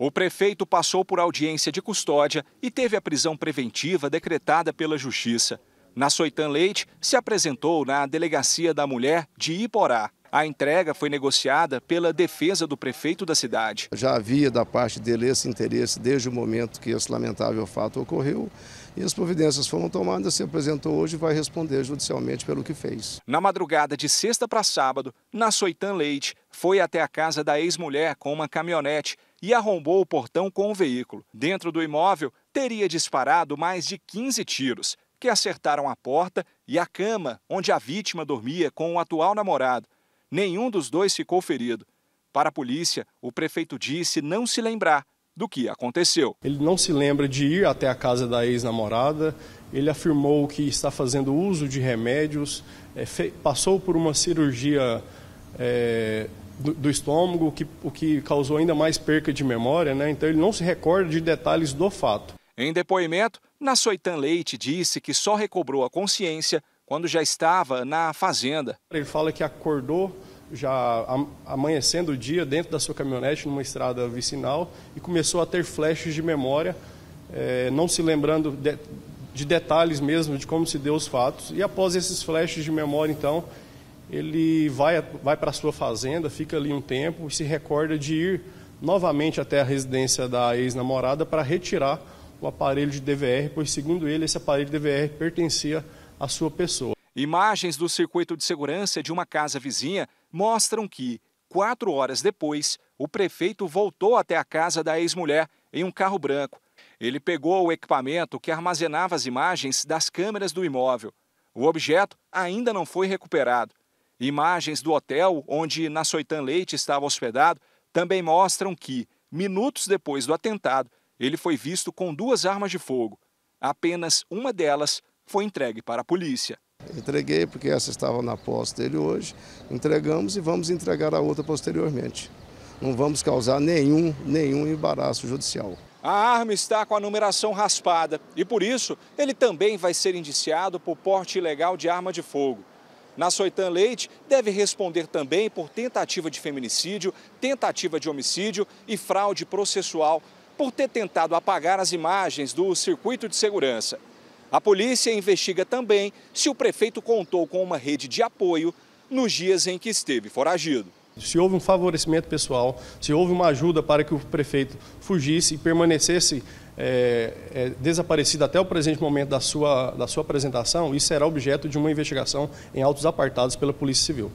O prefeito passou por audiência de custódia e teve a prisão preventiva decretada pela Justiça. Na Soitan Leite, se apresentou na Delegacia da Mulher de Iporá. A entrega foi negociada pela defesa do prefeito da cidade. Já havia da parte dele esse interesse desde o momento que esse lamentável fato ocorreu. E as providências foram tomadas, se apresentou hoje e vai responder judicialmente pelo que fez. Na madrugada de sexta para sábado, na Soitã Leite, foi até a casa da ex-mulher com uma caminhonete e arrombou o portão com o veículo. Dentro do imóvel, teria disparado mais de 15 tiros, que acertaram a porta e a cama onde a vítima dormia com o atual namorado Nenhum dos dois ficou ferido. Para a polícia, o prefeito disse não se lembrar do que aconteceu. Ele não se lembra de ir até a casa da ex-namorada, ele afirmou que está fazendo uso de remédios, é, fe, passou por uma cirurgia é, do, do, estômago, o que, o que causou ainda mais perca de memória, né? então ele não se recorda de detalhes do fato. Em depoimento, Nassoitan Leite disse que só recobrou a consciência quando já estava na fazenda. Ele fala que acordou já amanhecendo o dia dentro da sua caminhonete numa estrada vicinal e começou a ter flashes de memória, é, não se lembrando de, de, detalhes mesmo de como se deu os fatos. E após esses flashes de memória, então, ele vai, vai para a sua fazenda, fica ali um tempo e se recorda de ir novamente até a residência da ex-namorada para retirar o aparelho de DVR, pois, segundo ele, esse aparelho de DVR pertencia à sua pessoa. Imagens do circuito de segurança de uma casa vizinha mostram que, quatro horas depois, o prefeito voltou até a casa da ex-mulher em um carro branco. Ele pegou o equipamento que armazenava as imagens das câmeras do imóvel. O objeto ainda não foi recuperado. Imagens do hotel onde Nassoitan Leite estava hospedado também mostram que, minutos depois do atentado, ele foi visto com duas armas de fogo. Apenas uma delas foi entregue para a polícia. Entreguei porque essa estava na posse dele hoje, entregamos e vamos entregar a outra posteriormente. Não vamos causar nenhum, nenhum embaraço judicial. A arma está com a numeração raspada e, por isso, ele também vai ser indiciado por porte ilegal de arma de fogo. Na Soitan Leite, deve responder também por tentativa de feminicídio, tentativa de homicídio e fraude processual por ter tentado apagar as imagens do circuito de segurança. A polícia investiga também se o prefeito contou com uma rede de apoio nos dias em que esteve foragido. Se houve um favorecimento pessoal, se houve uma ajuda para que o prefeito fugisse e permanecesse é, é, desaparecido até o presente momento da sua, da sua apresentação, isso será objeto de uma investigação em autos apartados pela Polícia Civil.